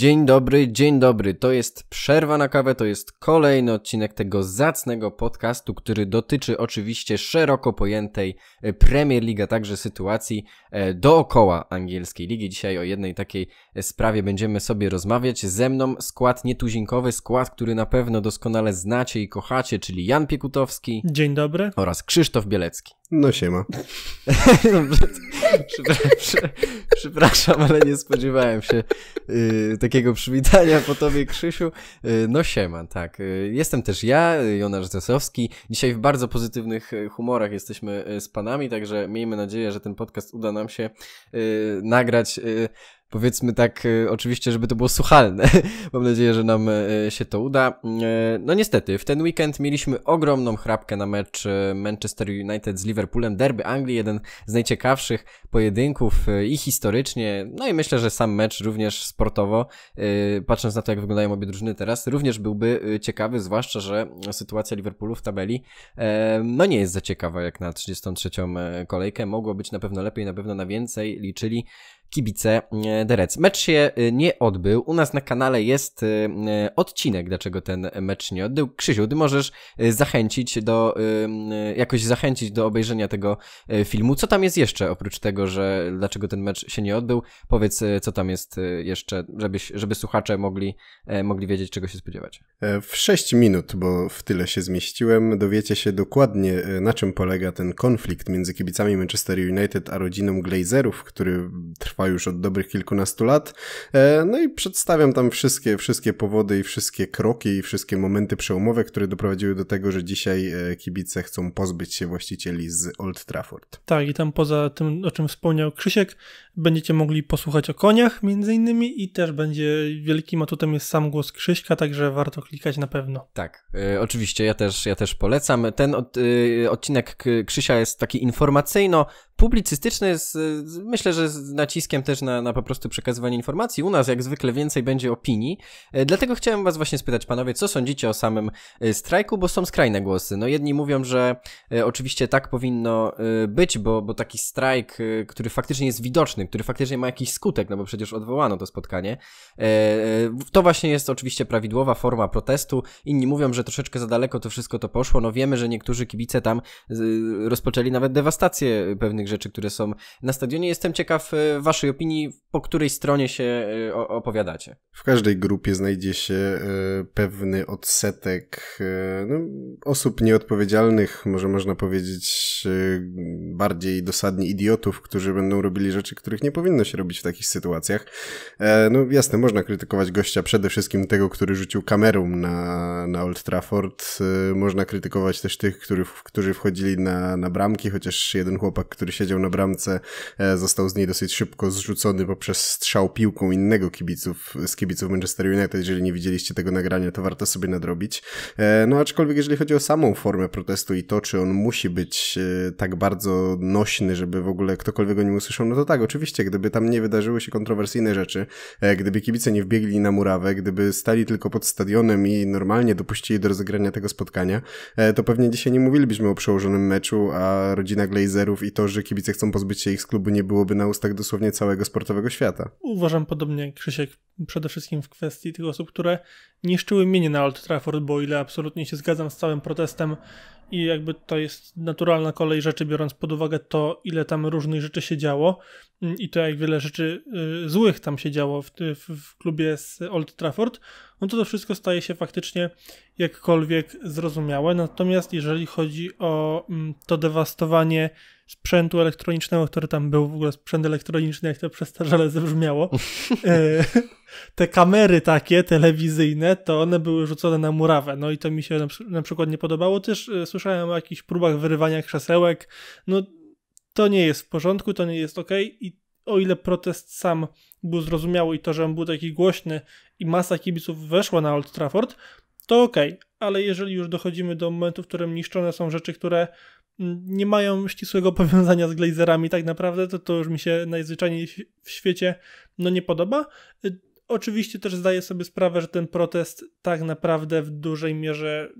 Dzień dobry, dzień dobry. To jest przerwa na kawę, to jest kolejny odcinek tego zacnego podcastu, który dotyczy oczywiście szeroko pojętej e, Premier League, a także sytuacji e, dookoła angielskiej ligi. Dzisiaj o jednej takiej e, sprawie będziemy sobie rozmawiać. Ze mną skład nietuzinkowy, skład, który na pewno doskonale znacie i kochacie, czyli Jan Piekutowski. Dzień dobry. Oraz Krzysztof Bielecki. No siema. Przepraszam, ale nie spodziewałem się y, takiego przywitania po tobie, Krzysiu. Y, no siema, tak. Y, jestem też ja, Jonasz Zasowski. Dzisiaj w bardzo pozytywnych humorach jesteśmy z panami, także miejmy nadzieję, że ten podcast uda nam się nagrać powiedzmy tak, e, oczywiście, żeby to było słuchalne. Mam nadzieję, że nam e, się to uda. E, no niestety, w ten weekend mieliśmy ogromną chrapkę na mecz Manchester United z Liverpoolem. Derby Anglii, jeden z najciekawszych pojedynków i historycznie, no i myślę, że sam mecz również sportowo, patrząc na to, jak wyglądają obie drużyny teraz, również byłby ciekawy, zwłaszcza, że sytuacja Liverpoolu w tabeli no nie jest za ciekawa jak na 33 kolejkę. Mogło być na pewno lepiej, na pewno na więcej liczyli kibice e, The Reds. Mecz się e, nie odbył. U nas na kanale jest e, odcinek, dlaczego ten mecz się nie odbył. Krzysiu, ty możesz zachęcić do, jakoś zachęcić do obejrzenia tego filmu. Co tam jest jeszcze, oprócz tego, że dlaczego ten mecz się nie odbył? Powiedz, co tam jest jeszcze, żeby, żeby słuchacze mogli, mogli wiedzieć, czego się spodziewać. W 6 minut, bo w tyle się zmieściłem, dowiecie się dokładnie, na czym polega ten konflikt między kibicami Manchester United a rodziną Glazerów, który trwa trwa już od dobrych kilkunastu lat. E, no i przedstawiam tam wszystkie, wszystkie powody i wszystkie kroki i wszystkie momenty przełomowe, które doprowadziły do tego, że dzisiaj e, kibice chcą pozbyć się właścicieli z Old Trafford. Tak, i tam poza tym, o czym wspomniał Krzysiek, będziecie mogli posłuchać o koniach między innymi i też będzie wielkim atutem jest sam głos Krzyśka, także warto klikać na pewno. Tak, y, oczywiście, ja też, ja też polecam. Ten od, y, odcinek Krzysia jest taki informacyjno publicystyczne jest myślę, że z naciskiem też na, na po prostu przekazywanie informacji. U nas jak zwykle więcej będzie opinii, e, dlatego chciałem was właśnie spytać, panowie, co sądzicie o samym e, strajku, bo są skrajne głosy. No jedni mówią, że e, oczywiście tak powinno być, bo, bo taki strajk, który faktycznie jest widoczny, który faktycznie ma jakiś skutek, no bo przecież odwołano to spotkanie, to właśnie jest oczywiście prawidłowa forma protestu. Inni mówią, że troszeczkę za daleko to wszystko to poszło. No wiemy, że niektórzy kibice tam rozpoczęli nawet dewastację pewnych rzeczy, które są na stadionie. Jestem ciekaw e, waszej opinii, po której stronie się e, opowiadacie. W każdej grupie znajdzie się e, pewny odsetek no, osób nieodpowiedzialnych, może można powiedzieć bardziej dosadni idiotów, którzy będą robili rzeczy, których nie powinno się robić w takich sytuacjach. No jasne, można krytykować gościa przede wszystkim tego, który rzucił kamerą na, na Old Trafford. Można krytykować też tych, którzy, którzy wchodzili na, na bramki, chociaż jeden chłopak, który się siedział na bramce, e, został z niej dosyć szybko zrzucony poprzez strzał piłką innego kibiców, z kibiców Manchester United. Jeżeli nie widzieliście tego nagrania, to warto sobie nadrobić. E, no aczkolwiek jeżeli chodzi o samą formę protestu i to, czy on musi być e, tak bardzo nośny, żeby w ogóle ktokolwiek go nie usłyszał, no to tak, oczywiście, gdyby tam nie wydarzyły się kontrowersyjne rzeczy, gdyby kibice nie wbiegli na murawę, gdyby stali tylko pod stadionem i normalnie dopuścili do rozegrania tego spotkania, to pewnie dzisiaj nie mówilibyśmy o przełożonym meczu, a rodzina Glazerów i to, że że kibice chcą pozbyć się ich z klubu, nie byłoby na ustach dosłownie całego sportowego świata. Uważam podobnie jak Krzysiek, przede wszystkim w kwestii tych osób, które niszczyły mienie na Old Trafford, bo ile absolutnie się zgadzam z całym protestem i jakby to jest naturalna kolej rzeczy, biorąc pod uwagę to, ile tam różnych rzeczy się działo mm, i to jak wiele rzeczy y, złych tam się działo w, w, w klubie z Old Trafford, no to to wszystko staje się faktycznie jakkolwiek zrozumiałe. Natomiast jeżeli chodzi o mm, to dewastowanie sprzętu elektronicznego, który tam był, w ogóle sprzęt elektroniczny, jak to przestarzale zabrzmiało. E, te kamery takie, telewizyjne, to one były rzucone na murawę, no i to mi się na, na przykład nie podobało. Też e, słyszałem o jakichś próbach wyrywania krzesełek, no to nie jest w porządku, to nie jest ok i o ile protest sam był zrozumiały i to, że on był taki głośny i masa kibiców weszła na Old Trafford, to ok, ale jeżeli już dochodzimy do momentu, w którym niszczone są rzeczy, które nie mają ścisłego powiązania z glazerami tak naprawdę, to to już mi się najzwyczajniej w świecie no nie podoba. Y, oczywiście też zdaję sobie sprawę, że ten protest tak naprawdę w dużej mierze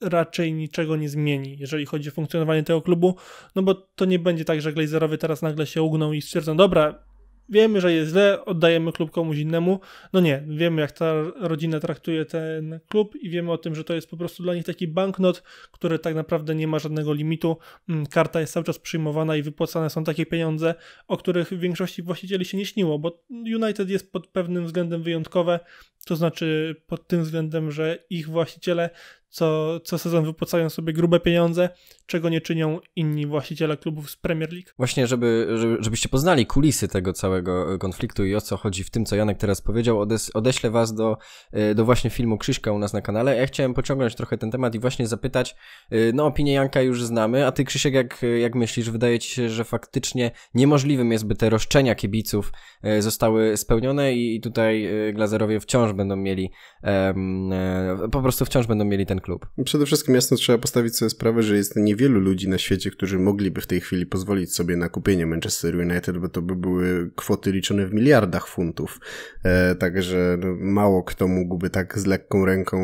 raczej niczego nie zmieni, jeżeli chodzi o funkcjonowanie tego klubu, no bo to nie będzie tak, że glazerowie teraz nagle się ugną i stwierdzą, dobra, wiemy, że jest źle, oddajemy klub komuś innemu. No nie, wiemy jak ta rodzina traktuje ten klub i wiemy o tym, że to jest po prostu dla nich taki banknot, który tak naprawdę nie ma żadnego limitu. Mm, karta jest cały czas przyjmowana i wypłacane są takie pieniądze, o których w większości właścicieli się nie śniło, bo United jest pod pewnym względem wyjątkowe, to znaczy pod tym względem, że ich właściciele co, co sezon wypłacają sobie grube pieniądze, czego nie czynią inni właściciele klubów z Premier League. Właśnie, żeby, żeby, żebyście poznali kulisy tego całego e, konfliktu i o co chodzi w tym, co Janek teraz powiedział, odes, odeślę was do, e, do właśnie filmu Krzyśka u nas na kanale. Ja chciałem pociągnąć trochę ten temat i właśnie zapytać, e, no opinię Janka już znamy, a ty Krzysiek, jak, jak myślisz, wydaje ci się, że faktycznie niemożliwym jest, by te roszczenia kibiców zostały spełnione i, i tutaj Glazerowie wciąż będą mieli e, po prostu wciąż będą mieli ten klub. Przede wszystkim jasno trzeba postawić sobie sprawę, że jest niewielu ludzi na świecie, którzy mogliby w tej chwili pozwolić sobie na kupienie Manchester United, bo to by były kwoty liczone w miliardach funtów. E, także no, mało kto mógłby tak z lekką ręką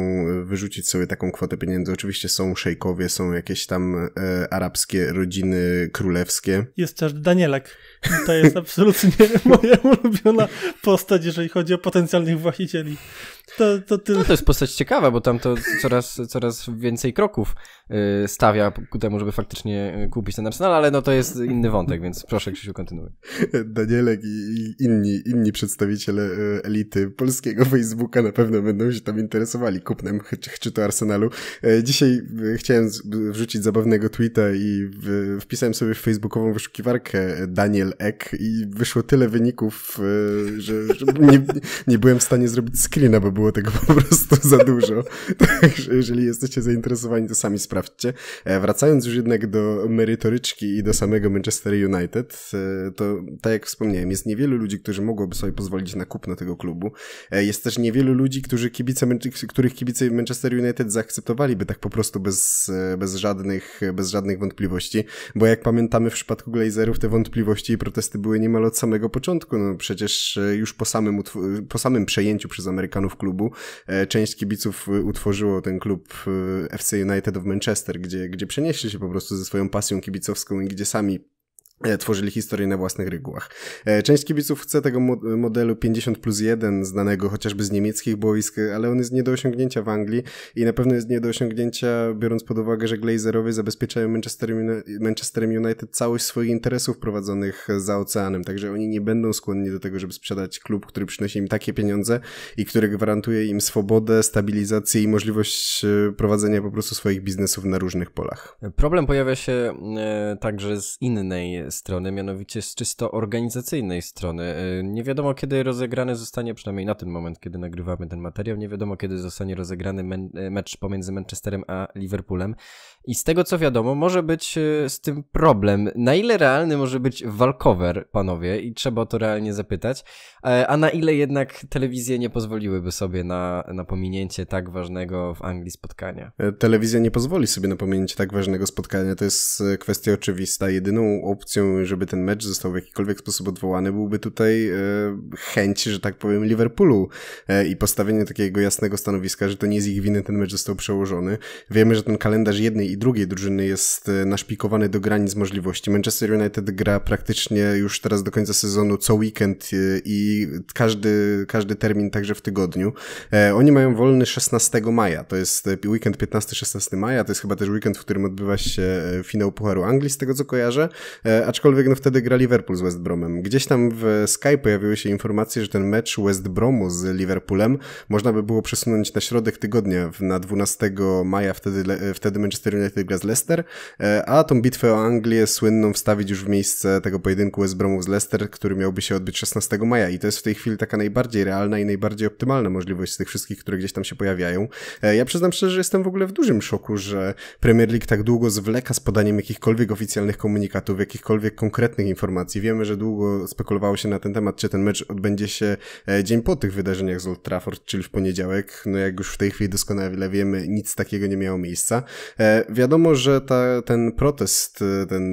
wyrzucić sobie taką kwotę pieniędzy. Oczywiście są szejkowie, są jakieś tam e, arabskie rodziny królewskie. Jest też Danielek. To jest absolutnie moja ulubiona postać, jeżeli chodzi o potencjalnych właścicieli to, to, ty... no, to jest postać ciekawa, bo tam to coraz, coraz więcej kroków y, stawia ku temu, żeby faktycznie y, kupić ten Arsenal, ale no to jest inny wątek, więc proszę Krzysiu, kontynuuj. Danielek i inni, inni przedstawiciele y, elity polskiego Facebooka na pewno będą się tam interesowali kupnem czy, to Arsenalu. E, dzisiaj chciałem wrzucić zabawnego tweeta i wpisałem sobie w facebookową wyszukiwarkę e, Daniel Ek i wyszło tyle wyników, e, że, że nie, nie byłem w stanie zrobić screena, bo był było tego po prostu za dużo. Także jeżeli jesteście zainteresowani, to sami sprawdźcie. E, wracając już jednak do merytoryczki i do samego Manchester United, e, to tak jak wspomniałem, jest niewielu ludzi, którzy mogłoby sobie pozwolić na kupno tego klubu. E, jest też niewielu ludzi, którzy kibice, których kibice Manchester United zaakceptowaliby tak po prostu bez, bez, żadnych, bez żadnych wątpliwości, bo jak pamiętamy w przypadku Glazerów te wątpliwości i protesty były niemal od samego początku. No przecież już po samym, po samym przejęciu przez Amerykanów klubu klubu. E, część kibiców e, utworzyło ten klub e, FC United of Manchester, gdzie, gdzie przenieśli się po prostu ze swoją pasją kibicowską i gdzie sami E, tworzyli historię na własnych regułach. E, część kibiców chce tego modelu 50 plus 1, znanego chociażby z niemieckich boisk, ale on jest nie do osiągnięcia w Anglii i na pewno jest nie do osiągnięcia, biorąc pod uwagę, że Glazerowie zabezpieczają Manchester United całość swoich interesów prowadzonych za oceanem, także oni nie będą skłonni do tego, żeby sprzedać klub, który przynosi im takie pieniądze i który gwarantuje im swobodę, stabilizację i możliwość e, prowadzenia po prostu swoich biznesów na różnych polach. Problem pojawia się także z innej strony, mianowicie z czysto organizacyjnej strony. E, nie wiadomo, kiedy rozegrany zostanie, przynajmniej na ten moment, kiedy nagrywamy ten materiał, nie wiadomo, kiedy zostanie rozegrany e, mecz pomiędzy Manchesterem a Liverpoolem. I z tego co wiadomo, może być e, z tym problem. Na ile realny może być walkover, panowie? I trzeba o to realnie zapytać. E, a na ile jednak telewizje nie pozwoliłyby sobie na, na pominięcie tak ważnego w Anglii spotkania? E, telewizja nie pozwoli sobie na pominięcie tak ważnego spotkania. To jest kwestia oczywista. Jedyną opcją, żeby ten mecz został w jakikolwiek sposób odwołany, byłby tutaj chęć, że tak powiem, Liverpoolu i postawienie takiego jasnego stanowiska, że to nie z ich winy ten mecz został przełożony. Wiemy, że ten kalendarz jednej i drugiej drużyny jest e, naszpikowany do granic możliwości. Manchester United gra praktycznie już teraz do końca sezonu co weekend e, i każdy, każdy termin także w tygodniu. E, oni mają wolny 16 maja, to jest weekend 15-16 maja, to jest chyba też weekend, w którym odbywa się finał Pucharu Anglii, z tego co kojarzę, aczkolwiek no wtedy gra Liverpool z West Bromem. Gdzieś tam w Sky pojawiły się informacje, że ten mecz West Bromu z Liverpoolem można by było przesunąć na środek tygodnia, na 12 maja, wtedy, wtedy Manchester United United gra z Leicester, e, a tą bitwę o Anglię słynną wstawić już w miejsce tego pojedynku West Bromów z Leicester, który miałby się odbyć 16 maja i to jest w tej chwili taka najbardziej realna i najbardziej optymalna możliwość z tych wszystkich, które gdzieś tam się pojawiają. E, ja przyznam szczerze, że jestem w ogóle w dużym szoku, że Premier League tak długo zwleka z podaniem jakichkolwiek oficjalnych komunikatów, jakichkolwiek konkretnych informacji. Wiemy, że długo spekulowało się na ten temat, czy ten mecz odbędzie się e, dzień po tych wydarzeniach z Old Trafford, czyli w poniedziałek. No jak już w tej chwili doskonale wiemy, nic takiego nie miało miejsca wiadomo, że ta, ten protest, y, ten,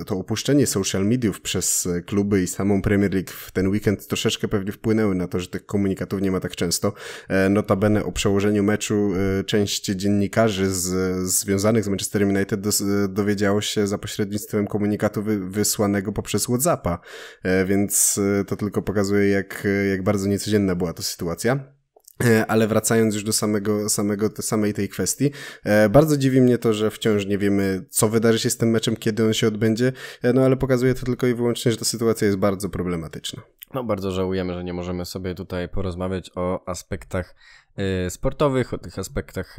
y, to opuszczenie social mediów przez y, kluby i samą Premier League w ten weekend troszeczkę pewnie wpłynęły na to, że tych komunikatów nie ma tak często. E, notabene o przełożeniu meczu część dziennikarzy z, związanych z Manchester United do, dowiedziało się za pośrednictwem komunikatu wy, wysłanego poprzez WhatsAppa, e, więc to tylko pokazuje, jak, jak bardzo niecodzienna była to sytuacja. E, ale wracając już do samego, samego, samej tej kwestii, e, bardzo dziwi mnie to, że wciąż nie wiemy, co wydarzy się z tym meczem, kiedy on się odbędzie, e, no ale pokazuje to tylko i wyłącznie, że ta sytuacja jest bardzo problematyczna. No bardzo żałujemy, że nie możemy sobie tutaj porozmawiać o aspektach E, sportowych, o tych aspektach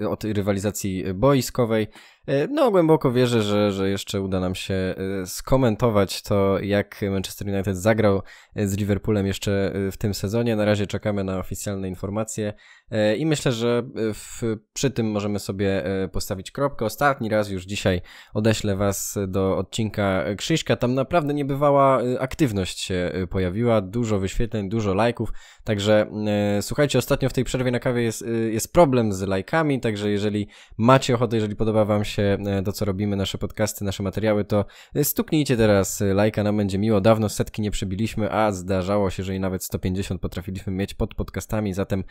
e, o tej rywalizacji boiskowej. E, no, głęboko wierzę, że, że jeszcze uda nam się skomentować to, jak Manchester United zagrał z Liverpoolem jeszcze w tym sezonie. Na razie czekamy na oficjalne informacje. E, I myślę, że e, w, przy tym możemy sobie e, postawić kropkę. Ostatni raz już dzisiaj odeślę Was do odcinka Krzyśka. Tam naprawdę niebywała aktywność się pojawiła, dużo wyświetleń, dużo lajków. Także słuchajcie, ostatnio w tej przerwie na kawie jest, jest problem z lajkami. Także jeżeli macie ochotę, jeżeli podoba Wam się to, co robimy, nasze podcasty, nasze materiały, to stuknijcie teraz lajka, nam będzie miło. Dawno setki nie przebiliśmy, a zdarzało się, że i nawet 150 potrafiliśmy mieć pod podcastami. Zatem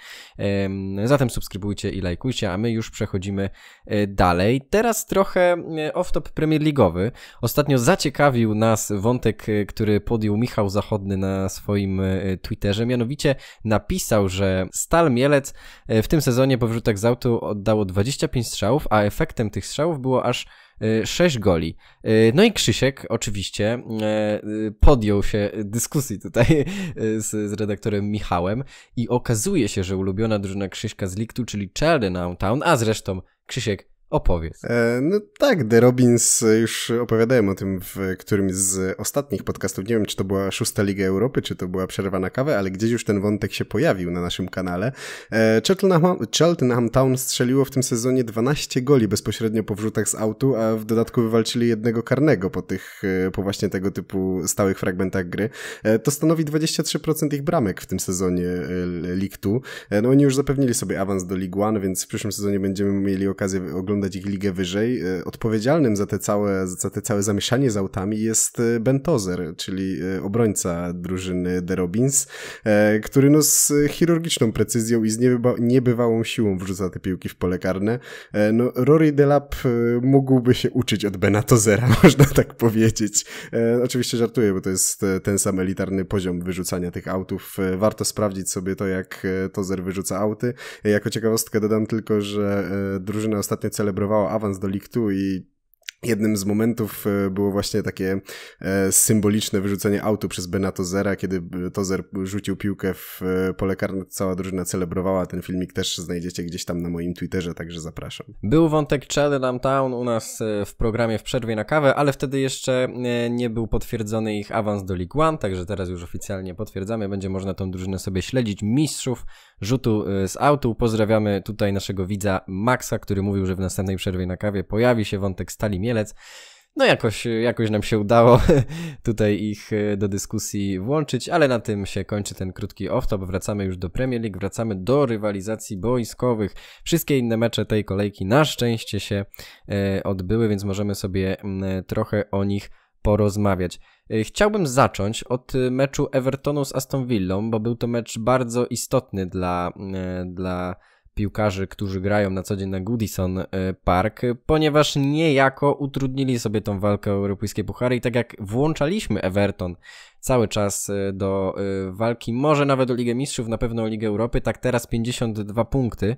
Zatem subskrybujcie i lajkujcie, a my już przechodzimy e, dalej. Teraz trochę e, off-top Premier League'owy. Ostatnio zaciekawił nas wątek, e, który podjął Michał Zachodny na swoim Twitterze. Mianowicie napisał, że Stal Mielec w tym sezonie po wyrzutach z autu oddało 25 strzałów, a efektem tych strzałów było aż 6 e, goli. E, no i Krzysiek oczywiście e, podjął się dyskusji tutaj z, z redaktorem Michałem i okazuje się, że ulubiona drużyna Krzyśka z Liktu, czyli Cheltenham Town, a zresztą Krzysiek Opowiedz. E, no tak, The Robins, e, już opowiadałem o tym w którymś z ostatnich podcastów. Nie wiem, czy to była szósta Liga Europy, czy to była przerwa na kawę, ale gdzieś już ten wątek się pojawił na naszym kanale. E, Cheltenham, Cheltenham Town strzeliło w tym sezonie 12 goli bezpośrednio po wrzutach z autu, a w dodatku wywalczyli jednego karnego po tych, po właśnie tego typu stałych fragmentach gry. to stanowi 23% ich bramek w tym sezonie League 2. No oni już zapewnili sobie awans do League 1, więc w przyszłym sezonie będziemy mieli okazję oglądać oglądać ich ligę wyżej. E, odpowiedzialnym za, te całe, za te całe zamieszanie z autami jest e, Bentozer, czyli e, obrońca drużyny The Robins, który no z chirurgiczną precyzją i z niebywa niebywałą siłą wrzuca te piłki w pole karne. No, Rory Delap mógłby się uczyć od Benatozera, można tak powiedzieć. Oczywiście żartuję, bo to jest ten sam elitarny poziom wyrzucania tych autów. Warto sprawdzić sobie to, jak Tozer wyrzuca auty. Jako ciekawostkę dodam tylko, że drużyna ostatnio cel celebrowało awans do League 2 i Jednym z momentów e, było właśnie takie e, symboliczne wyrzucenie autu przez Bena Tozera, kiedy e, Tozer rzucił piłkę w pole karne, cała drużyna celebrowała. Ten filmik też znajdziecie gdzieś tam na moim Twitterze, także zapraszam. Był wątek Chad Downtown u nas w programie w przerwie na kawę, ale wtedy jeszcze nie był potwierdzony ich awans do League One, także teraz już oficjalnie potwierdzamy. Będzie można tą drużynę sobie śledzić. Mistrzów rzutu z autu. Pozdrawiamy tutaj naszego widza Maxa, który mówił, że w następnej przerwie na kawie pojawi się wątek Stali Mielec. No jakoś, jakoś nam się udało tutaj ich e, do dyskusji włączyć, ale na tym się kończy ten krótki off-top. Wracamy już do Premier League, wracamy do rywalizacji boiskowych. Wszystkie inne mecze tej kolejki na szczęście się e, odbyły, więc możemy sobie mm, trochę o nich porozmawiać. E, chciałbym zacząć od meczu Evertonu z Aston Villą, bo był to mecz bardzo istotny dla, dla piłkarzy, którzy grają na co dzień na Goodison e, Park, ponieważ niejako utrudnili sobie tą walkę europejskiej puchary i tak jak włączaliśmy Everton cały czas y, do y, walki, może nawet o Ligę Mistrzów, na pewno o Ligę Europy. Tak teraz 52 punkty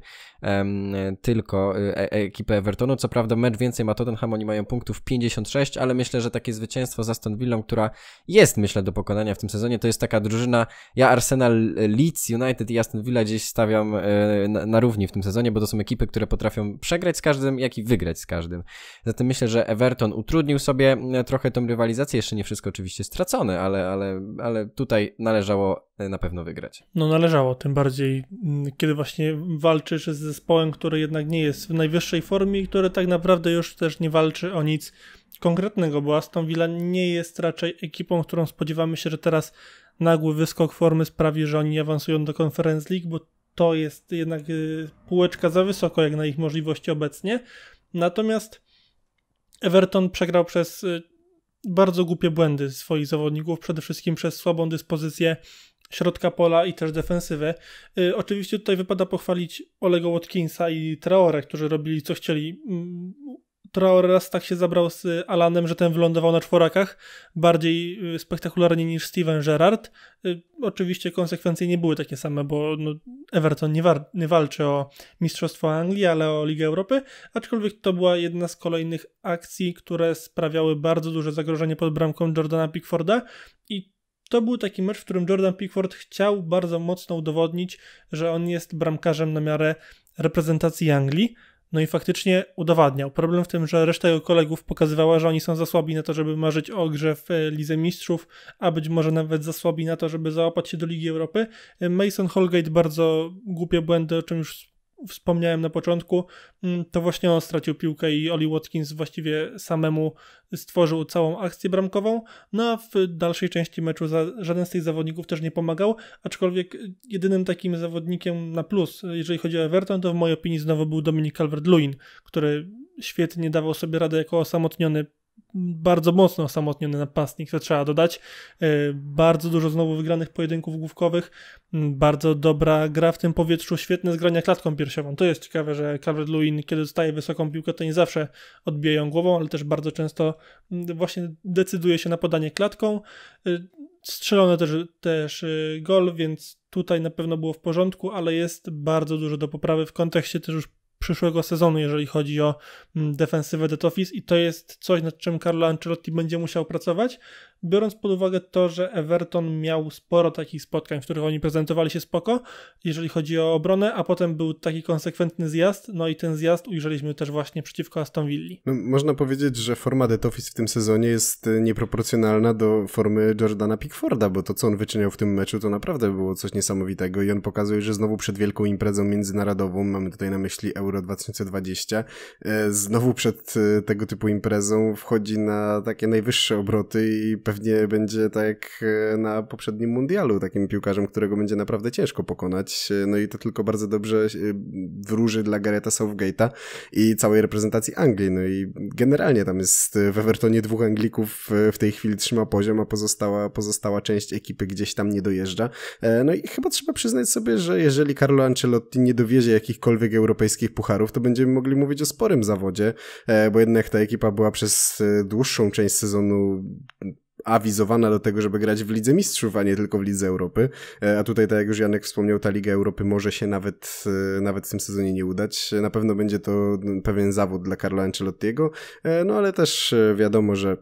tylko y, e, ekipy Evertonu. Co prawda mecz więcej ma Tottenham, oni mają punktów 56, ale myślę, że takie zwycięstwo za Aston Villą, która jest myślę do pokonania w tym sezonie, to jest taka drużyna, ja Arsenal, Leeds, United i Aston Villa gdzieś stawiam e, na, na równi w tym sezonie, bo to są ekipy, które potrafią przegrać z każdym, jak i wygrać z każdym. Zatem myślę, że Everton utrudnił sobie e, trochę tą rywalizację, jeszcze nie wszystko oczywiście stracone, ale, ale ale, ale tutaj należało e, na pewno wygrać. No należało, tym bardziej mm, kiedy właśnie walczysz z zespołem, który jednak nie jest w najwyższej formie i który tak naprawdę już też nie walczy o nic konkretnego, bo Aston Villa nie jest raczej ekipą, którą spodziewamy się, że teraz nagły wyskok formy sprawi, że oni awansują do Conference League, bo to jest jednak y, półeczka za wysoko jak na ich możliwości obecnie. Natomiast Everton przegrał przez y, bardzo głupie błędy swoich zawodników, przede wszystkim przez słabą dyspozycję środka pola i też defensywę. Y, oczywiście tutaj wypada pochwalić Olego Watkinsa i Traore, którzy robili co chcieli. Mm, Traor raz tak się zabrał z Alanem, że ten wylądował na czworakach bardziej y, spektakularnie niż Steven Gerrard. Y, oczywiście konsekwencje nie były takie same, bo no, Everton nie, war- nie, walczy o Mistrzostwo Anglii, ale o Ligę Europy, aczkolwiek to była jedna z kolejnych akcji, które sprawiały bardzo duże zagrożenie pod bramką Jordana Pickforda i to był taki mecz, w którym Jordan Pickford chciał bardzo mocno udowodnić, że on jest bramkarzem na miarę reprezentacji Anglii. No i faktycznie udowadniał. Problem w tym, że reszta jego kolegów pokazywała, że oni są za słabi na to, żeby marzyć o grze w e, Lidze Mistrzów, a być może nawet za słabi na to, żeby załapać się do Ligi Europy. E, Mason Holgate bardzo głupie błędy, o czym już wspomniałem na początku, mm, to właśnie on stracił piłkę i Oli Watkins właściwie samemu stworzył całą akcję bramkową. No a w dalszej części meczu żaden z tych zawodników też nie pomagał, aczkolwiek jedynym takim zawodnikiem na plus, jeżeli chodzi o Everton, to w mojej opinii znowu był Dominik Calvert-Lewin, który świetnie dawał sobie radę jako osamotniony bardzo mocno osamotniony napastnik, to trzeba dodać. E, bardzo dużo znowu wygranych pojedynków główkowych, mm, bardzo dobra gra w tym powietrzu, świetne zgrania klatką piersiową. To jest ciekawe, że Calvert-Lewin, kiedy dostaje wysoką piłkę, to nie zawsze odbija ją głową, ale też bardzo często mm, właśnie decyduje się na podanie klatką. E, strzelone też, też e, gol, więc tutaj na pewno było w porządku, ale jest bardzo dużo do poprawy w kontekście też już przyszłego sezonu, jeżeli chodzi o mm, defensywę The Office i to jest coś, nad czym Carlo Ancelotti będzie musiał pracować, biorąc pod uwagę to, że Everton miał sporo takich spotkań, w których oni prezentowali się spoko, jeżeli chodzi o obronę, a potem był taki konsekwentny zjazd, no i ten zjazd ujrzeliśmy też właśnie przeciwko Aston Villa. No, można powiedzieć, że forma The Office w tym sezonie jest e, nieproporcjonalna do formy Jordana Pickforda, bo to, co on wyczyniał w tym meczu, to naprawdę było coś niesamowitego i on pokazuje, że znowu przed wielką imprezą międzynarodową, mamy tutaj na myśli Euro 2020, e, znowu przed e, tego typu imprezą wchodzi na takie najwyższe obroty i pewnie będzie tak jak e, na poprzednim mundialu, takim piłkarzem, którego będzie naprawdę ciężko pokonać. E, no i to tylko bardzo dobrze e, wróży dla Gareta Southgate'a i całej reprezentacji Anglii. No i generalnie tam jest w Evertonie dwóch Anglików w tej chwili trzyma poziom, a pozostała, pozostała część ekipy gdzieś tam nie dojeżdża. No i chyba trzeba przyznać sobie, że jeżeli Carlo Ancelotti nie dowiezie jakichkolwiek europejskich pucharów, to będziemy mogli mówić o sporym zawodzie, bo jednak ta ekipa była przez dłuższą część sezonu awizowana do tego, żeby grać w Lidze Mistrzów, a nie tylko w Lidze Europy. E, a tutaj, tak jak już Janek wspomniał, ta Liga Europy może się nawet, e, nawet w tym sezonie nie udać. E, na pewno będzie to pewien zawód dla Carlo Ancelottiego, no ale też wiadomo, że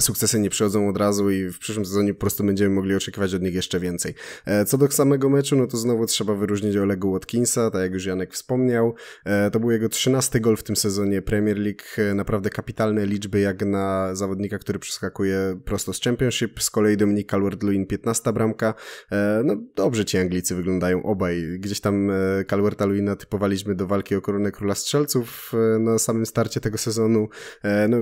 sukcesy nie przychodzą od razu i w przyszłym sezonie po prostu będziemy mogli oczekiwać od nich jeszcze więcej. E, co do samego meczu, no to znowu trzeba wyróżnić Olegu Watkinsa, tak jak już Janek wspomniał. E, to był jego 13 gol w tym sezonie Premier League. E, naprawdę kapitalne liczby jak na zawodnika, który przeskakuje prosto z Championship. Z kolei Dominik Calvert-Lewin 15 bramka. No dobrze ci Anglicy wyglądają obaj. Gdzieś tam Calverta-Lewina typowaliśmy do walki o koronę Króla Strzelców na samym starcie tego sezonu. No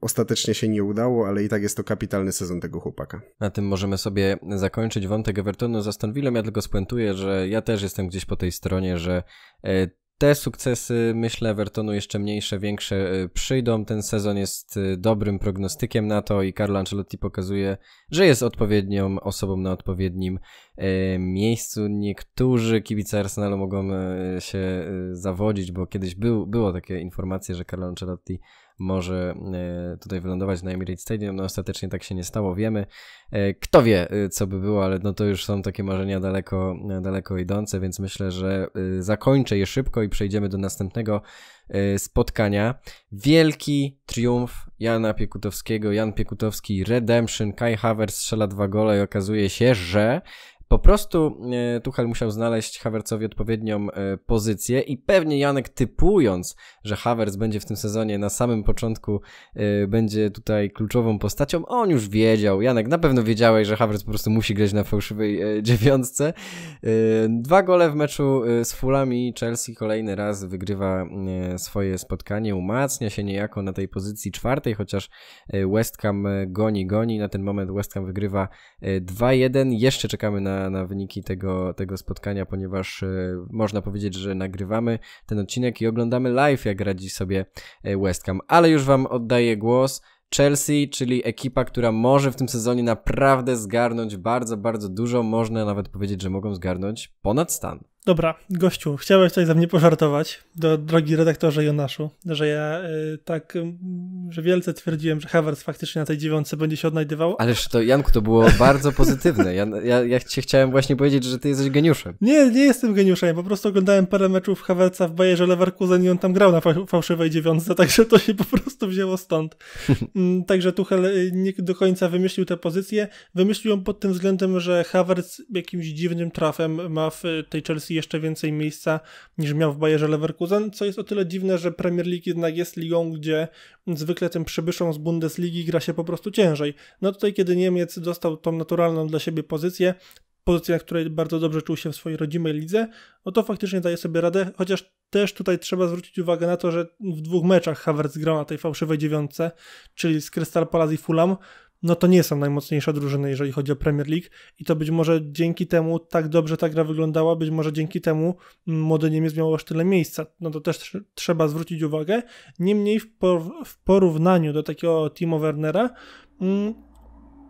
ostatecznie się nie udało, ale ale i tak jest to kapitalny sezon tego chłopaka. Na tym możemy sobie zakończyć wątek Evertonu z Aston Villą. Ja tylko spuentuję, że ja też jestem gdzieś po tej stronie, że e, te sukcesy, myślę, Evertonu jeszcze mniejsze, większe e, przyjdą. Ten sezon jest e, dobrym prognostykiem na to i Carlo Ancelotti pokazuje, że jest odpowiednią osobą na odpowiednim miejscu. Niektórzy kibice Arsenalu mogą się zawodzić, bo kiedyś był, było takie informacje, że Carlo Ancelotti może e, tutaj wylądować na Emirates Stadium. No ostatecznie tak się nie stało, wiemy. E, kto wie, e, co by było, ale no to już są takie marzenia daleko, daleko idące, więc myślę, że zakończę je szybko i przejdziemy do następnego spotkania. Wielki triumf Jana Piekutowskiego, Jan Piekutowski, Redemption, Kai Havertz strzela dwa gole i okazuje się, że po prostu e, Tuchel musiał znaleźć Havertzowi odpowiednią e, pozycję i pewnie Janek typując, że Havertz będzie w tym sezonie na samym początku e, będzie tutaj kluczową postacią, on już wiedział. Janek, na pewno wiedziałeś, że Havertz po prostu musi grać na fałszywej dziewiątce. Dwa gole w meczu z Fulami Chelsea kolejny raz wygrywa swoje spotkanie, umacnia się niejako na tej pozycji czwartej, chociaż West Ham goni, goni. Na ten moment West Ham wygrywa 2-1. Jeszcze czekamy na na, wyniki tego, tego spotkania, ponieważ e, można powiedzieć, że nagrywamy ten odcinek i oglądamy live, jak radzi sobie e, West Ham. Ale już Wam oddaję głos. Chelsea, czyli ekipa, która może w tym sezonie naprawdę zgarnąć bardzo, bardzo dużo, można nawet powiedzieć, że mogą zgarnąć ponad stan. Dobra, gościu, chciałeś coś ze mnie pożartować, do, drogi redaktorze Jonaszu, że ja y, tak, y, że wielce twierdziłem, że Havertz faktycznie na tej dziewiątce będzie się odnajdywał. Ależ to, Janku, to było bardzo pozytywne. Ja, ja, ja ci chciałem właśnie powiedzieć, że ty jesteś geniuszem. Nie, nie jestem geniuszem, po prostu oglądałem parę meczów Havertza w Bajerze Leverkusen i on tam grał na fałszywej dziewiątce, także to się po prostu wzięło stąd. Mm, także Tuchel y, nie do końca wymyślił tę pozycję. Wymyślił ją pod tym względem, że Havertz jakimś dziwnym trafem ma w y, tej Chelsea jeszcze więcej miejsca niż miał w Bayerze Leverkusen, co jest o tyle dziwne, że Premier League jednak jest ligą, gdzie zwykle tym przybyszom z Bundesligi gra się po prostu ciężej. No tutaj, kiedy Niemiec dostał tą naturalną dla siebie pozycję, pozycję, na której bardzo dobrze czuł się w swojej rodzimej lidze, no to faktycznie daje sobie radę, chociaż też tutaj trzeba zwrócić uwagę na to, że w dwóch meczach Havertz grał na tej fałszywej dziewiątce, czyli z Crystal Palace i Fulham, no to nie są najmocniejsza drużyna, jeżeli chodzi o Premier League i to być może dzięki temu tak dobrze ta gra wyglądała, być może dzięki temu mm, młody Niemiec miał aż tyle miejsca. No to też tr trzeba zwrócić uwagę. Niemniej w, por w porównaniu do takiego Timo Wernera, mm,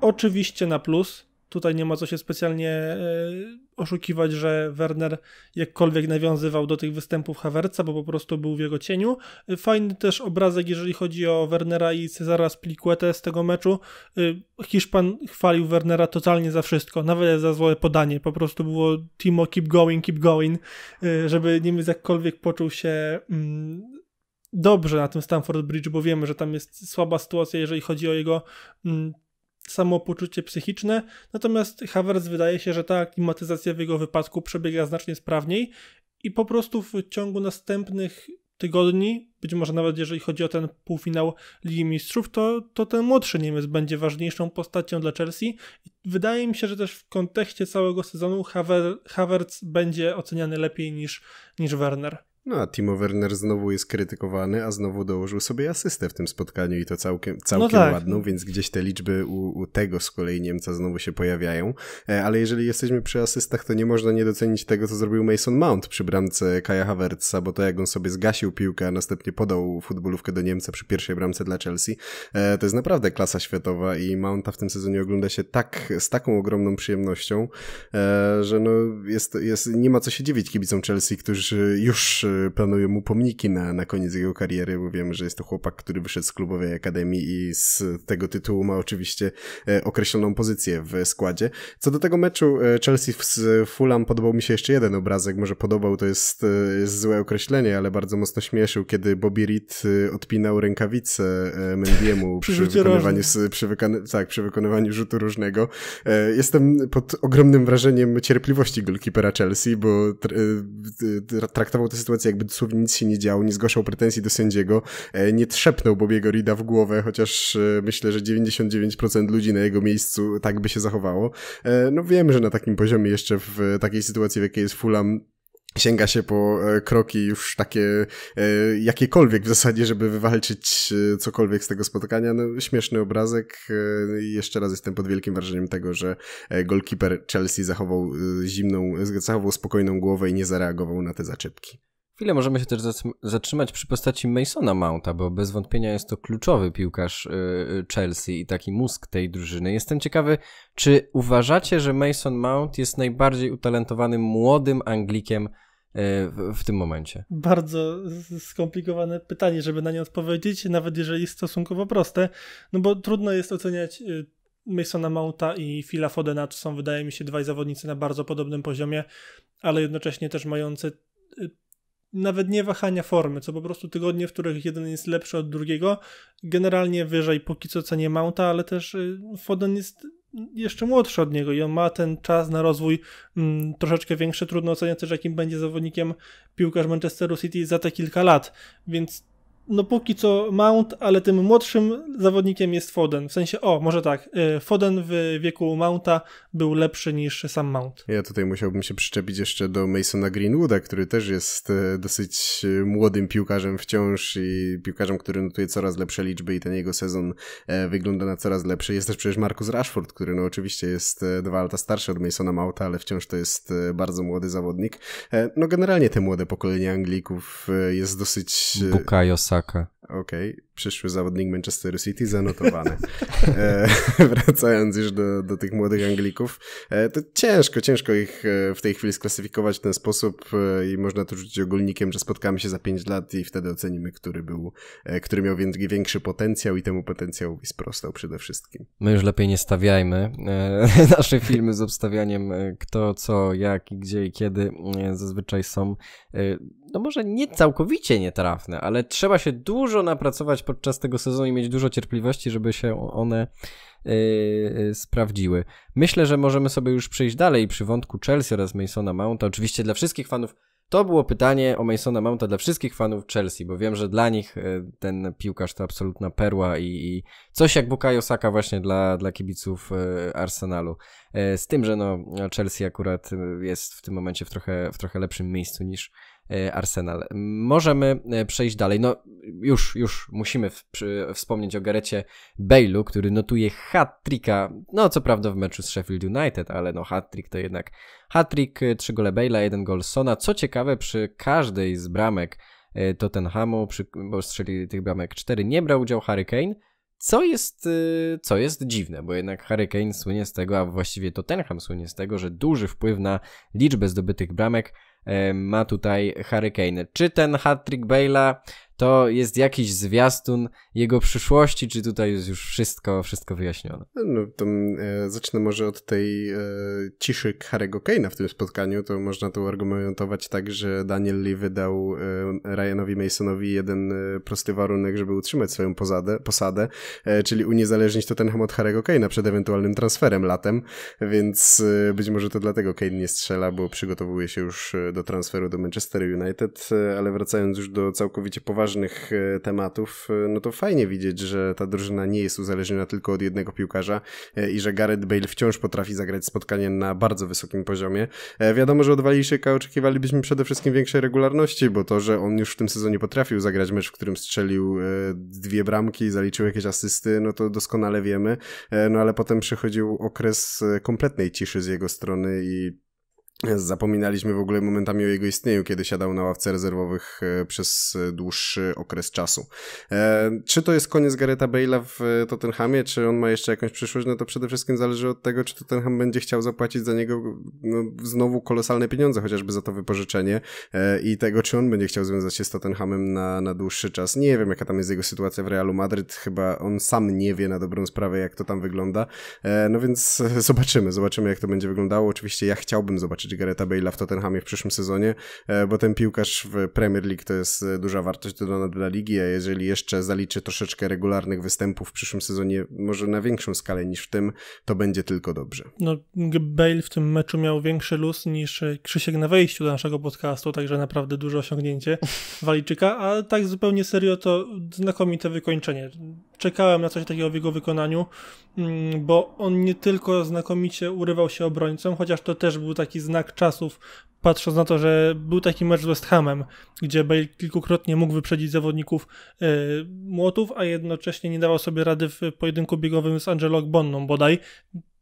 oczywiście na plus, tutaj nie ma co się specjalnie e, oszukiwać, że Werner jakkolwiek nawiązywał do tych występów Hawerca, bo po prostu był w jego cieniu. Fajny też obrazek, jeżeli chodzi o Wernera i Cezara Spliquetę z tego meczu. E, Hiszpan chwalił Wernera totalnie za wszystko, nawet za złe podanie. Po prostu było Timo keep going, keep going, e, żeby Niemiec jakkolwiek poczuł się mm, dobrze na tym Stanford Bridge, bo wiemy, że tam jest słaba sytuacja, jeżeli chodzi o jego mm, samopoczucie psychiczne, natomiast Havertz wydaje się, że ta aklimatyzacja w jego wypadku przebiega znacznie sprawniej i po prostu w ciągu następnych tygodni, być może nawet jeżeli chodzi o ten półfinał Ligi Mistrzów, to, to ten młodszy Niemiec będzie ważniejszą postacią dla Chelsea. Wydaje mi się, że też w kontekście całego sezonu Haver, Havertz będzie oceniany lepiej niż, niż Werner. No a Timo Werner znowu jest krytykowany, a znowu dołożył sobie asystę w tym spotkaniu i to całkiem, całkiem no tak. ładną, więc gdzieś te liczby u, u, tego z kolei Niemca znowu się pojawiają. E, ale jeżeli jesteśmy przy asystach, to nie można nie docenić tego, co zrobił Mason Mount przy bramce Kaja Havertza, bo to jak on sobie zgasił piłkę, a następnie podał futbolówkę do Niemca przy pierwszej bramce dla Chelsea, e, to jest naprawdę klasa światowa i Mounta w tym sezonie ogląda się tak, z taką ogromną przyjemnością, e, że no jest, jest, nie ma co się dziwić kibicom Chelsea, którzy już planują mu pomniki na, na koniec jego kariery, bo wiemy, że jest to chłopak, który wyszedł z klubowej akademii i z tego tytułu ma oczywiście e, określoną pozycję w składzie. Co do tego meczu e, Chelsea z Fulham podobał mi się jeszcze jeden obrazek, może podobał to jest, e, jest złe określenie, ale bardzo mocno śmieszył, kiedy Bobby Reed odpinał rękawicę Mendiemu przy, wykonywaniu, przy, tak, przy wykonywaniu rzutu różnego. Jestem pod ogromnym wrażeniem cierpliwości goalkeepera Chelsea, bo traktował tę sytuację sytuacji, jakby dosłownie nic się nie działo, nie zgłaszał pretensji do sędziego, e, nie trzepnął Bobiego Rida w głowę, chociaż e, myślę, że 99% ludzi na jego miejscu tak by się zachowało. E, no wiemy, że na takim poziomie jeszcze w takiej sytuacji, w jakiej jest Fulham, sięga się po kroki już takie jakiekolwiek w zasadzie, żeby wywalczyć cokolwiek z tego spotkania. No, śmieszny obrazek jeszcze raz jestem pod wielkim wrażeniem tego, że goalkeeper Chelsea zachował zimną, zachował spokojną głowę i nie zareagował na te zaczepki. Chwilę możemy się też zatrzymać przy postaci Masona Mounta, bo bez wątpienia jest to kluczowy piłkarz y, y, Chelsea i taki mózg tej drużyny. Jestem ciekawy, czy uważacie, że Mason Mount jest najbardziej utalentowanym młodym Anglikiem y, w tym momencie? Bardzo skomplikowane pytanie, żeby na nie odpowiedzieć, nawet jeżeli jest stosunkowo proste, no bo trudno jest oceniać Masona Mounta i Phila Fodena, to są wydaje mi się dwaj zawodnicy na bardzo podobnym poziomie, ale jednocześnie też mający nawet nie wahania formy, co po prostu tygodnie, w których jeden jest lepszy od drugiego, generalnie wyżej póki co cenie Mounta, ale też y, Foden jest jeszcze młodszy od niego i on ma ten czas na rozwój mm, troszeczkę większy. Trudno oceniać też, jakim będzie zawodnikiem piłkarz Manchesteru City za te kilka lat, więc no póki co Mount, ale tym młodszym zawodnikiem jest Foden. W sensie, o, może tak, y, Foden w wieku Mounta był lepszy niż sam Mount. Ja tutaj musiałbym się przyczepić jeszcze do Masona Greenwooda, który też jest y, dosyć y, młodym piłkarzem wciąż i piłkarzem, który notuje coraz lepsze liczby i ten jego sezon e, wygląda na coraz lepszy. Jest też przecież Marcus Rashford, który no oczywiście jest e, dwa lata starszy od Masona Mounta, ale wciąż to jest e, bardzo młody zawodnik. No generalnie te młode pokolenie Anglików jest dosyć... Bukayo saca? Ok. przyszły zawodnik Manchester City zanotowany. E, wracając już do, do tych młodych Anglików, e, to ciężko, ciężko ich e, w tej chwili sklasyfikować w ten sposób e, i można to rzucić ogólnikiem, że spotkamy się za 5 lat i wtedy ocenimy, który był, e, który miał większy potencjał i temu potencjałowi sprostał przede wszystkim. My już lepiej nie stawiajmy nasze filmy z obstawianiem kto, co, jak i gdzie i kiedy zazwyczaj są no może nie całkowicie nietrafne, ale trzeba się dużo napracować podczas tego sezonu i mieć dużo cierpliwości, żeby się one y, y, sprawdziły. Myślę, że możemy sobie już przejść dalej przy wątku Chelsea oraz Masona Mounta. Oczywiście dla wszystkich fanów to było pytanie o Masona Mounta dla wszystkich fanów Chelsea, bo wiem, że dla nich y, ten piłkarz to absolutna perła i, i coś jak Bukayo Saka właśnie dla, dla kibiców Arsenalu. Z tym, że no Chelsea akurat jest w tym momencie w trochę, w trochę lepszym miejscu niż, E, Arsenal. Możemy e, przejść dalej. No już, już musimy w, przy, wspomnieć o Garecie Bale'u, który notuje hat-tricka, no co prawda w meczu z Sheffield United, ale no hat-trick to jednak hat-trick, e, trzy gole Bale'a, jeden gol Sona. Co ciekawe, przy każdej z bramek Tottenhamu, przy, bo strzeli tych bramek cztery, nie brał udział Harry Kane, co jest, co jest dziwne, bo jednak Harry Kane słynie z tego, a właściwie Tottenham słynie z tego, że duży wpływ na liczbę zdobytych bramek ma tutaj Harry Kane. Czy ten hat-trick Bale'a to jest jakiś zwiastun jego przyszłości, czy tutaj jest już wszystko, wszystko wyjaśnione? No to mm, e, zacznę może od tej e, ciszy Harry'ego Kane'a w tym spotkaniu, to można to argumentować tak, że Daniel Lee wydał e, Ryanowi Masonowi jeden e, prosty warunek, żeby utrzymać swoją posadę, posadę e, czyli uniezależnić ten od Harry'ego Kane'a przed ewentualnym transferem latem, więc e, być może to dlatego Kane nie strzela, bo przygotowuje się już do transferu do Manchester United, ale wracając już do całkowicie poważnych ważnych e, tematów, e, no to fajnie widzieć, że ta drużyna nie jest uzależniona tylko od jednego piłkarza e, i że Gareth Bale wciąż potrafi zagrać spotkanie na bardzo wysokim poziomie. Wiadomo, że od Walijczyka oczekiwalibyśmy przede wszystkim większej regularności, bo to, że on już w tym sezonie potrafił zagrać mecz, w którym strzelił dwie bramki, zaliczył jakieś asysty, no to doskonale wiemy, no ale potem przychodził okres kompletnej ciszy z jego strony i Zapominaliśmy w ogóle momentami o jego istnieniu, kiedy siadał na ławce rezerwowych e, przez e, dłuższy okres czasu. E, czy to jest koniec Gareta Bale'a w Tottenhamie, czy on ma jeszcze jakąś przyszłość? No to przede wszystkim zależy od tego, czy Tottenham będzie chciał zapłacić za niego no, znowu kolosalne pieniądze, chociażby za to wypożyczenie i tego, czy on będzie chciał związać się z Tottenhamem na, na dłuższy czas. Nie wiem, jaka tam jest jego sytuacja w Realu Madryt. Chyba on sam nie wie na dobrą sprawę, jak to tam wygląda. No więc zobaczymy, zobaczymy, jak to będzie wyglądało. Oczywiście ja chciałbym zobaczyć popatrzeć Garetha Bale'a w Tottenhamie w przyszłym sezonie, e, bo ten piłkarz w Premier League to jest e, duża wartość dodana dla ligi, a jeżeli jeszcze zaliczy troszeczkę regularnych występów w przyszłym sezonie, może na większą skalę niż w tym, to będzie tylko dobrze. No, Bale w tym meczu miał większy luz niż e, Krzysiek na wejściu do naszego podcastu, także naprawdę duże osiągnięcie Walijczyka, a tak zupełnie serio to znakomite wykończenie. Czekałem na coś takiego w jego wykonaniu, mm, bo on nie tylko znakomicie urywał się obrońcom, chociaż to też był taki znak znak czasów, patrząc na to, że był taki mecz z West Hamem, gdzie Bale kilkukrotnie mógł wyprzedzić zawodników e, młotów, a jednocześnie nie dawał sobie rady w pojedynku biegowym z Angelo Bonną bodaj,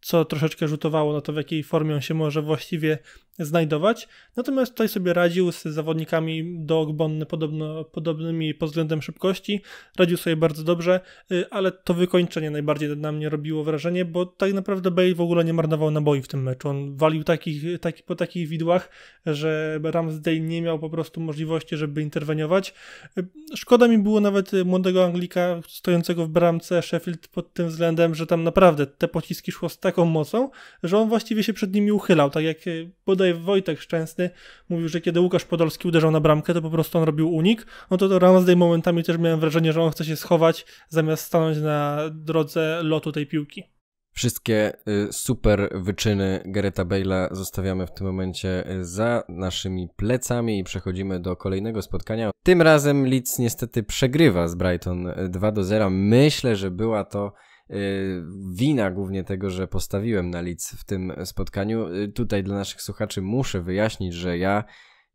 co troszeczkę rzutowało na to, w jakiej formie on się może właściwie znajdować. Natomiast tutaj sobie radził z zawodnikami do Ogbonny podobno, podobnymi pod względem szybkości. Radził sobie bardzo dobrze, y, ale to wykończenie najbardziej na mnie robiło wrażenie, bo tak naprawdę Bale w ogóle nie marnował naboi w tym meczu. On walił takich, taki, po takich widłach, że Ramsdale nie miał po prostu możliwości, żeby interweniować. Y, szkoda mi było nawet młodego Anglika stojącego w bramce Sheffield pod tym względem, że tam naprawdę te pociski szło z taką mocą, że on właściwie się przed nimi uchylał, tak jak y, bodaj wydaje Wojtek Szczęsny mówił, że kiedy Łukasz Podolski uderzał na bramkę, to po prostu on robił unik. No to, to Ramsdale momentami też miałem wrażenie, że on chce się schować, zamiast stanąć na drodze lotu tej piłki. Wszystkie y, super wyczyny Garetha Bale'a zostawiamy w tym momencie y, za naszymi plecami i przechodzimy do kolejnego spotkania. Tym razem Leeds niestety przegrywa z Brighton 2 y, do 0. Myślę, że była to Y, wina głównie tego, że postawiłem na Leeds w tym spotkaniu. Y, tutaj dla naszych słuchaczy muszę wyjaśnić, że ja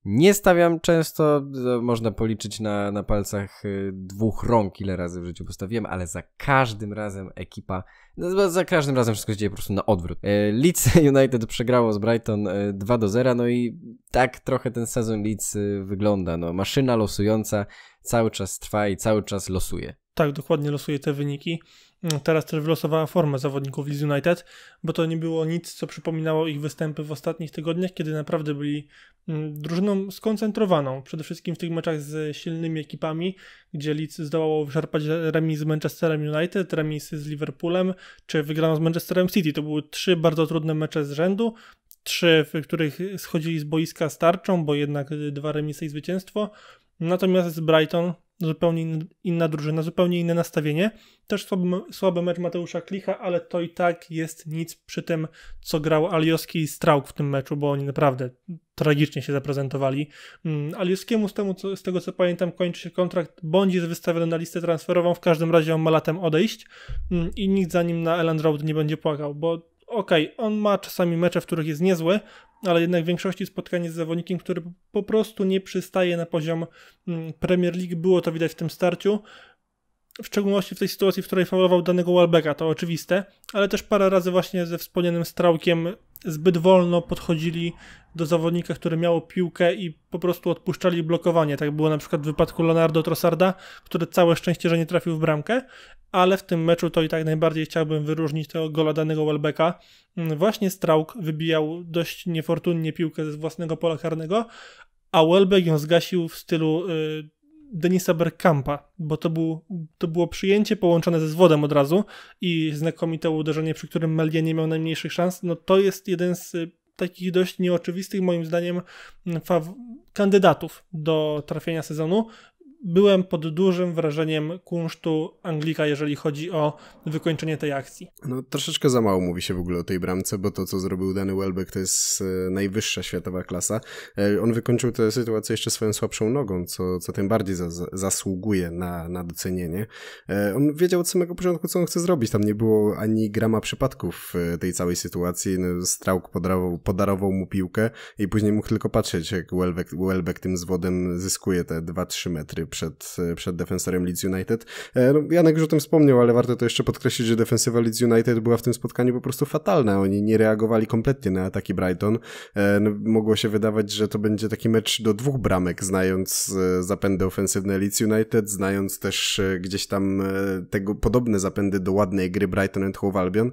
nie stawiam często, można policzyć na, na palcach y, dwóch rąk, ile razy w życiu postawiłem, ale za każdym razem ekipa, no, za każdym razem wszystko się dzieje po prostu na odwrót. Leeds United przegrało z Brighton 2 do 0, no i tak trochę ten sezon Leeds y, wygląda. No, maszyna losująca cały czas trwa i cały czas losuje. Tak, dokładnie losuje te wyniki. Mm, teraz też wylosowała formę zawodników Leeds United, bo to nie było nic, co przypominało ich występy w ostatnich tygodniach, kiedy naprawdę byli mm, drużyną skoncentrowaną. Przede wszystkim w tych meczach z silnymi ekipami, gdzie Leeds zdołało wyszarpać remis z Manchesterem United, remis z Liverpoolem, czy wygraną z Manchesterem City. To były trzy bardzo trudne mecze z rzędu, trzy, w których schodzili z boiska starczą, bo jednak y, dwa remisy i zwycięstwo. Natomiast z Brighton zupełnie inna, drużyna, zupełnie inne nastawienie. Też słaby, słaby mecz Mateusza Klicha, ale to i tak jest nic przy tym, co grał Alioski i Strauk w tym meczu, bo oni naprawdę tragicznie się zaprezentowali. Mm, Alioskiemu z, temu, co, z tego co pamiętam kończy się kontrakt, bądź jest wystawiony na listę transferową, w każdym razie on ma latem odejść mm, i nikt za nim na Elland Road nie będzie płakał, bo okej, okay, on ma czasami mecze, w których jest niezły, ale jednak w większości spotkań jest zawodnikiem, który po prostu nie przystaje na poziom mm, Premier League. Było to widać w tym starciu. W szczególności w tej sytuacji, w której faulował danego Walbeka, to oczywiste, ale też parę razy właśnie ze wspomnianym strałkiem zbyt wolno podchodzili do zawodnika, który miał piłkę i po prostu odpuszczali blokowanie. Tak było na przykład w wypadku Leonardo Trossarda, który całe szczęście, że nie trafił w bramkę, ale w tym meczu to i tak najbardziej chciałbym wyróżnić tego gola danego Welbecka. Mm, właśnie Strauk wybijał dość niefortunnie piłkę ze własnego pola karnego, a Welbeck ją zgasił w stylu y, Denisa Bergkampa, bo to, był, to było przyjęcie połączone ze zwodem od razu i znakomite uderzenie, przy którym Melia nie miał najmniejszych szans. No to jest jeden z y, takich dość nieoczywistych, moim zdaniem, mm, kandydatów do trafienia sezonu, byłem pod dużym wrażeniem kunsztu Anglika, jeżeli chodzi o wykończenie tej akcji. No troszeczkę za mało mówi się w ogóle o tej bramce, bo to co zrobił Danny Welbeck to jest e, najwyższa światowa klasa. E, on wykończył tę sytuację jeszcze swoją słabszą nogą, co, co tym bardziej za, zasługuje na, na docenienie. E, on wiedział od samego początku, co on chce zrobić. Tam nie było ani grama przypadków tej całej sytuacji. No, Strauk podarował, podarował mu piłkę i później mógł tylko patrzeć, jak Welbeck, Welbeck tym zwodem zyskuje te 2-3 metry przed, przed defensorem Leeds United. E, no, Janek już o tym wspomniał, ale warto to jeszcze podkreślić, że defensywa Leeds United była w tym spotkaniu po prostu fatalna. Oni nie reagowali kompletnie na ataki Brighton. E, no, mogło się wydawać, że to będzie taki mecz do dwóch bramek, znając e, zapędy ofensywne Leeds United, znając też gdzieś tam tego podobne zapędy do ładnej gry Brighton and Hove Albion.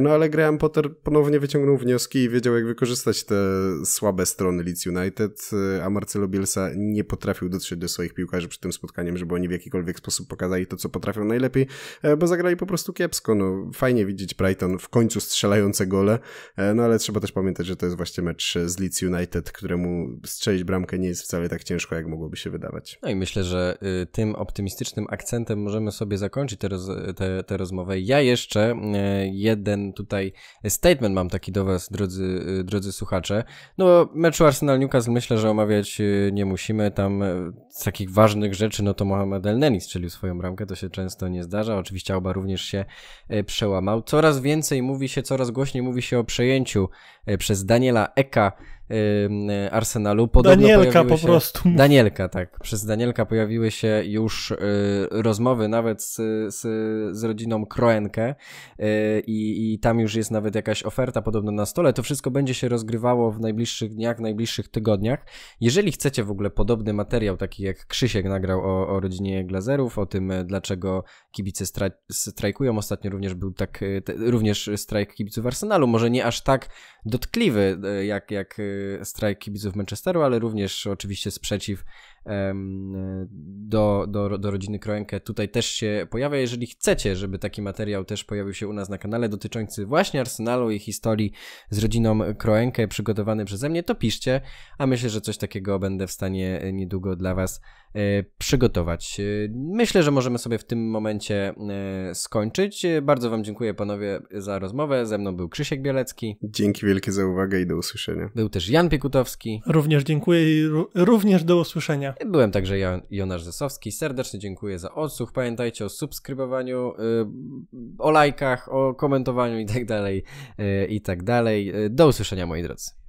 No ale Graham Potter ponownie wyciągnął wnioski i wiedział, jak wykorzystać te słabe strony Leeds United, a Marcelo Bielsa nie potrafił dotrzeć do swoich piłkarzy zależy przy tym spotkaniem, żeby oni w jakikolwiek sposób pokazali to, co potrafią najlepiej, e, bo zagrali po prostu kiepsko. No, fajnie widzieć Brighton w końcu strzelające gole, e, no ale trzeba też pamiętać, że to jest właśnie mecz z Leeds United, któremu strzelić bramkę nie jest wcale tak ciężko, jak mogłoby się wydawać. No i myślę, że y, tym optymistycznym akcentem możemy sobie zakończyć tę roz, te, te rozmowę. Ja jeszcze e, jeden tutaj statement mam taki do Was, drodzy, y, drodzy słuchacze. No, meczu Arsenal-Newcastle myślę, że omawiać y, nie musimy. Tam z takich ważnych ważnych rzeczy, no to Mohamed Elneny strzelił swoją bramkę, to się często nie zdarza. Oczywiście Alba również się e, przełamał. Coraz więcej mówi się, coraz głośniej mówi się o przejęciu e, przez Daniela Eka E, Arsenalu. Podobno Danielka po się... prostu. Danielka, tak. Przez Danielka pojawiły się już y, rozmowy nawet z, z, z rodziną Kroenkę y, i, i tam już jest nawet jakaś oferta podobno na stole. To wszystko będzie się rozgrywało w najbliższych dniach, najbliższych tygodniach. Jeżeli chcecie w ogóle podobny materiał, taki jak Krzysiek nagrał o, o rodzinie Glazerów, o tym e, dlaczego kibice strajkują, ostatnio również był tak, e, te, również strajk kibiców Arsenalu, może nie aż tak dotkliwy jak, jak strajk kibiców Manchesteru, ale również oczywiście sprzeciw do, do, do rodziny Kroenke. tutaj też się pojawia. Jeżeli chcecie, żeby taki materiał też pojawił się u nas na kanale dotyczący właśnie Arsenalu i historii z rodziną Kroenke przygotowany przeze mnie, to piszcie, a myślę, że coś takiego będę w stanie niedługo dla Was e, przygotować. E, myślę, że możemy sobie w tym momencie e, skończyć. Bardzo Wam dziękuję panowie za rozmowę. Ze mną był Krzysiek Bielecki. Dzięki wielkie za uwagę i do usłyszenia. Był też Jan Piekutowski. Również dziękuję i również do usłyszenia. Byłem także ja, Jonasz Zesowski. Serdecznie dziękuję za odsłuch. Pamiętajcie o subskrybowaniu, y, o lajkach, o komentowaniu i tak dalej, y, i tak dalej. Y, do usłyszenia moi drodzy.